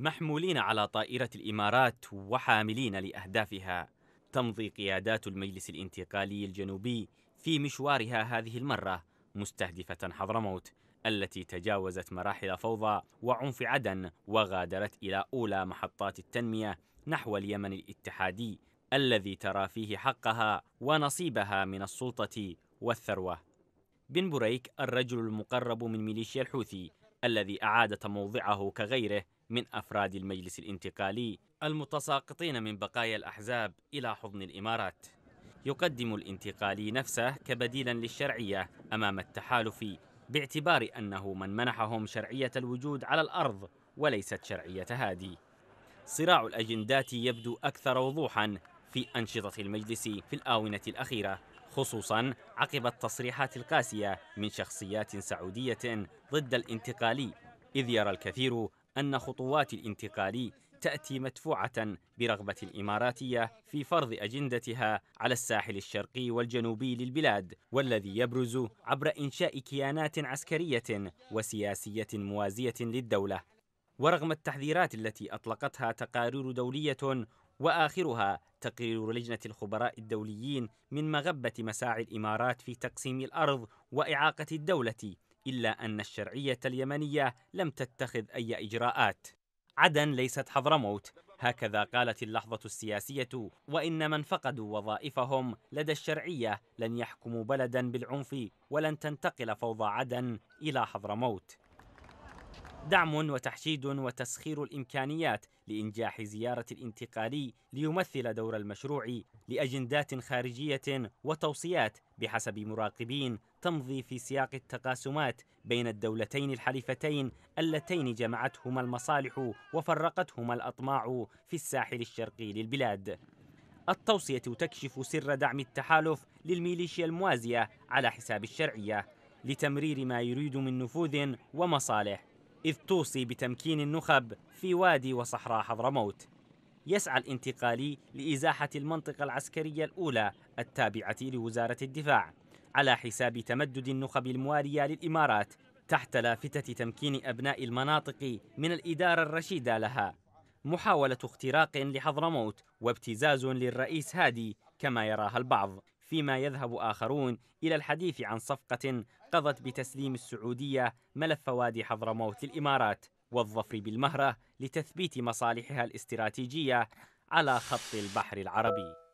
محمولين على طائرة الإمارات وحاملين لأهدافها تمضي قيادات المجلس الانتقالي الجنوبي في مشوارها هذه المرة مستهدفة حضرموت التي تجاوزت مراحل فوضى وعنف عدن وغادرت إلى أولى محطات التنمية نحو اليمن الاتحادي الذي ترى فيه حقها ونصيبها من السلطة والثروة بن بريك الرجل المقرب من ميليشيا الحوثي الذي أعاد موضعه كغيره من أفراد المجلس الانتقالي المتساقطين من بقايا الأحزاب إلى حضن الإمارات يقدم الانتقالي نفسه كبديلا للشرعية أمام التحالف باعتبار أنه من منحهم شرعية الوجود على الأرض وليست شرعية هادي صراع الأجندات يبدو أكثر وضوحا في أنشطة المجلس في الآونة الأخيرة خصوصا عقب التصريحات القاسية من شخصيات سعودية ضد الانتقالي إذ يرى الكثير أن خطوات الانتقال تأتي مدفوعة برغبة الإماراتية في فرض أجندتها على الساحل الشرقي والجنوبي للبلاد والذي يبرز عبر إنشاء كيانات عسكرية وسياسية موازية للدولة ورغم التحذيرات التي أطلقتها تقارير دولية واخرها تقرير لجنه الخبراء الدوليين من مغبه مساعي الامارات في تقسيم الارض واعاقه الدوله إلا أن الشرعية اليمنية لم تتخذ أي إجراءات عدن ليست حضرموت هكذا قالت اللحظة السياسية وإن من فقدوا وظائفهم لدى الشرعية لن يحكموا بلدا بالعنف ولن تنتقل فوضى عدن إلى حضرموت دعم وتحشيد وتسخير الامكانيات لانجاح زياره الانتقالي ليمثل دور المشروع لاجندات خارجيه وتوصيات بحسب مراقبين تمضي في سياق التقاسمات بين الدولتين الحليفتين اللتين جمعتهما المصالح وفرقتهما الاطماع في الساحل الشرقي للبلاد. التوصيه تكشف سر دعم التحالف للميليشيا الموازيه على حساب الشرعيه لتمرير ما يريد من نفوذ ومصالح إذ توصي بتمكين النخب في وادي وصحراء حضرموت يسعى الانتقالي لإزاحة المنطقة العسكرية الأولى التابعة لوزارة الدفاع على حساب تمدد النخب الموالية للإمارات تحت لافتة تمكين أبناء المناطق من الإدارة الرشيدة لها محاولة اختراق لحضرموت وابتزاز للرئيس هادي كما يراها البعض فيما يذهب آخرون إلى الحديث عن صفقة قضت بتسليم السعودية ملف وادي حضرموت للإمارات والظفر بالمهرة لتثبيت مصالحها الاستراتيجية على خط البحر العربي